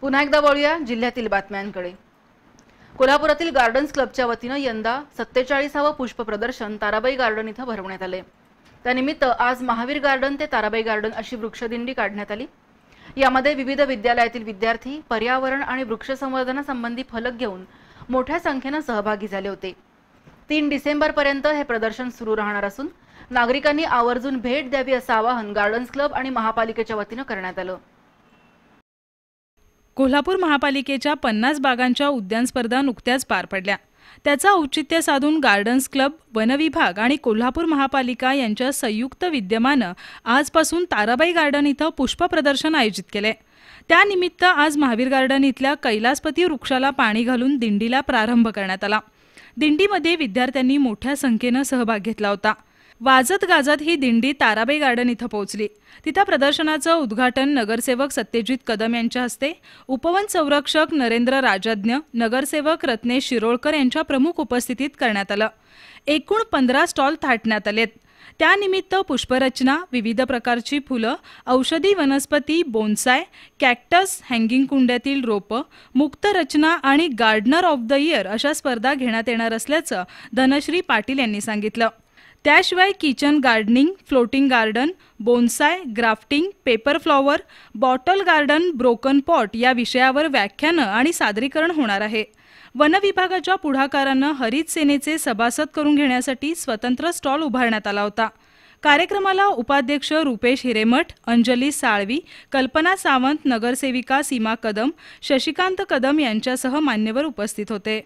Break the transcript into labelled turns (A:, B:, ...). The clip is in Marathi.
A: पुन्हा एकदा वळूया जिल्ह्यातील बातम्यांकडे कोल्हापुरातील गार्डन्स क्लबच्या वतीनं यंदा सत्तेचाळीसावं पुष्प प्रदर्शन ताराबाई गार्डन इथं भरवण्यात आले त्यानिमित्त आज महावीर गार्डन ते ताराबाई गार्डन अशी वृक्षदिंडी काढण्यात आली यामध्ये विविध विद्यालयातील विद्यार्थी पर्यावरण आणि वृक्ष संवर्धनासंबंधी फलक घेऊन मोठ्या संख्येनं सहभागी झाले होते तीन डिसेंबरपर्यंत हे प्रदर्शन सुरू राहणार असून नागरिकांनी आवर्जून भेट द्यावी असं आवाहन गार्डन्स क्लब आणि महापालिकेच्या वतीनं करण्यात आलं
B: कोल्हापूर महापालिकेच्या पन्नास बागांच्या उद्यान स्पर्धा नुकत्याच पार पडल्या त्याचा औचित्य साधून गार्डन्स क्लब वनविभाग आणि कोल्हापूर महापालिका यांच्या संयुक्त विद्यमानं आजपासून ताराबाई गार्डन इथं पुष्प प्रदर्शन आयोजित केले त्यानिमित्त आज महावीर गार्डन इथल्या कैलासपती वृक्षाला पाणी घालून दिंडीला प्रारंभ करण्यात आला दिंडीमध्ये विद्यार्थ्यांनी मोठ्या संख्येनं सहभाग घेतला होता वाजत गाजत ही दिंडी ताराबाई गार्डन इथं पोहोचली तिथं प्रदर्शनाचं उद्घाटन नगरसेवक सत्यजित कदम यांच्या हस्ते उपवन संरक्षक नरेंद्र राजाज्ञ नगरसेवक रत्नेश शिरोळकर यांच्या प्रमुख उपस्थितीत करण्यात आलं एकूण पंधरा स्टॉल थाटण्यात आलेत त्यानिमित्त पुष्परचना विविध प्रकारची फुलं औषधी वनस्पती बोनसाय कॅक्टस हँगिंग कुंड्यातील रोपं रचना आणि गार्डनर ऑफ द इयर अशा स्पर्धा घेण्यात येणार असल्याचं धनश्री पाटील यांनी सांगितलं त्याशिवाय kitchen gardening floating garden bonsai grafting paper flower bottle garden broken pot या विषयावर व्याख्यानं आणि सादरीकरण होणार आहे वन विभागाच्या पुढाकारानं हरित सेनेचे सभासद करून घेण्यासाठी स्वतंत्र स्टॉल उभारण्यात आला होता कार्यक्रमाला उपाध्यक्ष रुपेश हिरेमठ अंजली साळवी कल्पना सावंत नगरसेविका सीमा कदम शशिकांत कदम यांच्यासह मान्यवर उपस्थित होते